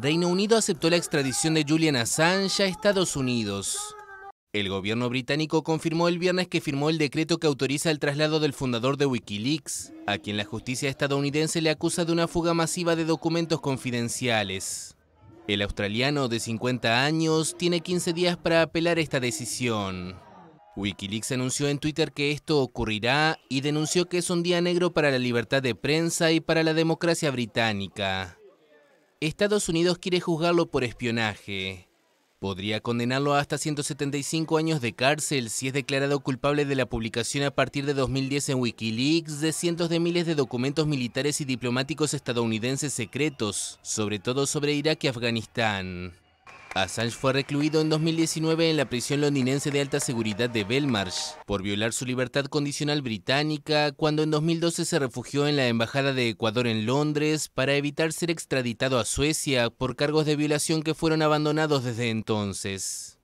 Reino Unido aceptó la extradición de Julian Assange a Estados Unidos. El gobierno británico confirmó el viernes que firmó el decreto que autoriza el traslado del fundador de Wikileaks, a quien la justicia estadounidense le acusa de una fuga masiva de documentos confidenciales. El australiano de 50 años tiene 15 días para apelar esta decisión. Wikileaks anunció en Twitter que esto ocurrirá y denunció que es un día negro para la libertad de prensa y para la democracia británica. Estados Unidos quiere juzgarlo por espionaje. Podría condenarlo a hasta 175 años de cárcel si es declarado culpable de la publicación a partir de 2010 en Wikileaks de cientos de miles de documentos militares y diplomáticos estadounidenses secretos, sobre todo sobre Irak y Afganistán. Assange fue recluido en 2019 en la prisión londinense de alta seguridad de Belmarsh por violar su libertad condicional británica cuando en 2012 se refugió en la Embajada de Ecuador en Londres para evitar ser extraditado a Suecia por cargos de violación que fueron abandonados desde entonces.